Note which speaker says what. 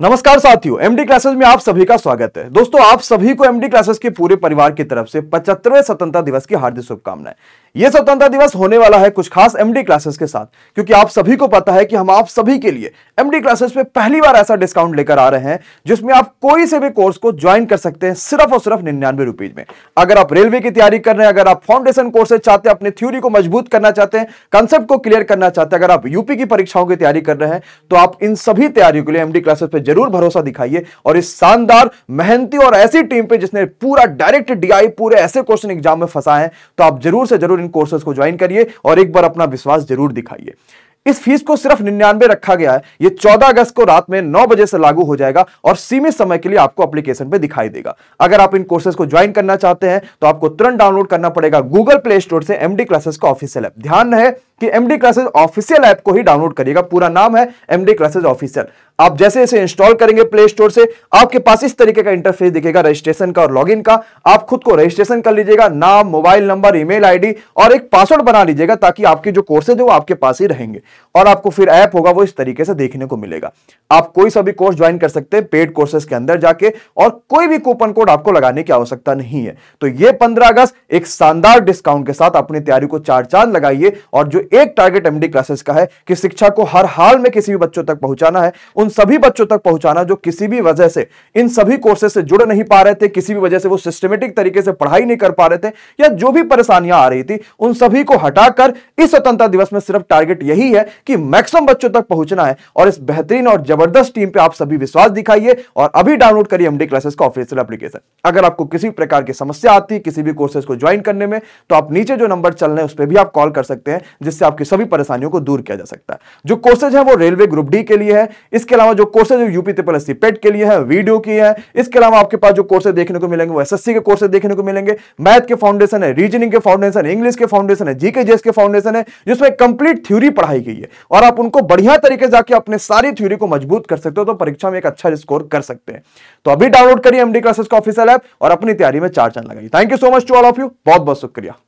Speaker 1: नमस्कार साथियों MD classes में आप सभी का स्वागत है दोस्तों आप सभी को एमडी क्लासेस के पूरे परिवार की तरफ से पचहत्तरवें स्वतंत्रता दिवस की हार्दिक शुभकामनाएं यह स्वतंत्रता दिवस होने वाला है कुछ खास एमडी क्लासेस के साथ क्योंकि आप सभी को पता है कि हम आप सभी के लिए एमडी क्लासेस पे पहली बार ऐसा डिस्काउंट लेकर आ रहे हैं जिसमें आप कोई से भी कोर्स को ज्वाइन कर सकते हैं सिर्फ और सिर्फ निन्यानवे रुपीज में अगर आप रेलवे की तैयारी कर रहे हैं अगर आप फाउंडेशन कोर्सेज चाहते हैं अपने थ्योरी को मजबूत करना चाहते हैं कंसेप्ट को क्लियर करना चाहते हैं अगर आप यूपी की परीक्षाओं की तैयारी कर रहे हैं तो आप इन सभी तैयारियों के लिए एमडी क्लासेस पर जरूर भरोसा दिखाइए और इस शानदार मेहनती और ऐसी टीम पे जिसने पूरा डायरेक्ट डीआई पूरे ऐसे क्वेश्चन एग्जाम में फंसा है तो आप जरूर से जरूर इन कोर्सेज को ज्वाइन करिए और एक बार अपना विश्वास जरूर दिखाइए इस फीस को सिर्फ निन्यानवे रखा गया है यह 14 अगस्त को रात में 9 बजे से लागू हो जाएगा और सीमित समय के लिए आपको एप्लीकेशन पे दिखाई देगा अगर आप इन कोर्सेज को ज्वाइन करना चाहते हैं तो आपको तुरंत डाउनलोड करना पड़ेगा गूगल प्ले स्टोर से एमडी क्लासेस का ऑफिशियल ऐप ध्यान रहे कि एमडी क्लासेस ऑफिशियल ऐप को ही डाउनलोड करिएगा पूरा नाम है एमडी क्लासेस ऑफिशियल आप जैसे इसे इंस्टॉल करेंगे प्ले स्टोर से आपके पास इस तरीके का इंटरफेस दिखेगा रजिस्ट्रेशन का और लॉगिन का आप खुद को रजिस्ट्रेशन कर लीजिएगा नाम मोबाइल नंबर ईमेल आईडी और एक पासवर्ड बना लीजिएगा ताकि आपके जो कोर्सेज है वो आपके पास ही रहेंगे और आपको फिर ऐप होगा वो इस तरीके से देखने को मिलेगा आप कोई सा भी कोर्स ज्वाइन कर सकते हैं पेड कोर्सेज के अंदर जाके और कोई भी कूपन कोड आपको लगाने की आवश्यकता नहीं है तो ये पंद्रह अगस्त एक शानदार डिस्काउंट के साथ अपनी तैयारी को चार चांद लगाइए और जो एक टारगेट एमडी क्लासेस का है कि शिक्षा को हर हाल में किसी भी बच्चों तक पहुंचाना है उन सभी बच्चों तक पहुंचाना जो किसी भी वजह से इन सभी कोर्सेज से जुड़ नहीं पा रहे थे किसी भी वजह से वो सिस्टमेटिक तरीके से पढ़ाई नहीं कर पा रहे थे या जो भी परेशानियां आ रही थी उन सभी को हटाकर इस स्वतंत्रता दिवस में सिर्फ टारगेट यही है कि मैक्सिमम बच्चों तक पहुंचना है और इस बेहतरीन और जबरदस्त टीम पर आप सभी विश्वास दिखाइए और अभी डाउनलोड करिए एमडी क्लासेस का ऑफिशियल एप्लीकेशन अगर आपको किसी प्रकार की समस्या आती है किसी भी कोर्सेज को ज्वाइन करने में तो आप नीचे जो नंबर चल रहे हैं उस पर भी आप कॉल कर सकते हैं जिससे जिससे आपकी सभी परेशानियों को दूर किया जा सकता है जो कोर्सेज है वो रेलवे ग्रुप डी के लिए है इसके अलावा जो courses UP triple S PET के लिए है वीडियो की है इसके अलावा आपके पास जो कोर्सेज देखने को मिलेंगे वो एस के कोर्सेज देखने को मिलेंगे मैथ के फाउंडेशन है रीजनिंग के फाउंडेशन इंग्लिश के फाउंडेशन है जीके जेस के फाउंडेशन है जिसमें कंप्लीट थ्यूरी पढ़ाई गई है और आप उनको बढ़िया तरीके से जाकर अपने सारी थ्यूरी को मजबूत कर सकते हो तो परीक्षा में एक अच्छा स्कोर कर सकते हैं तो अभी डाउनलोड करिए एमडी क्लासेस का ऑफिसियल ऐप और अपनी तैयारी में चार चांद लगाइए thank you so much to all of you बहुत बहुत शुक्रिया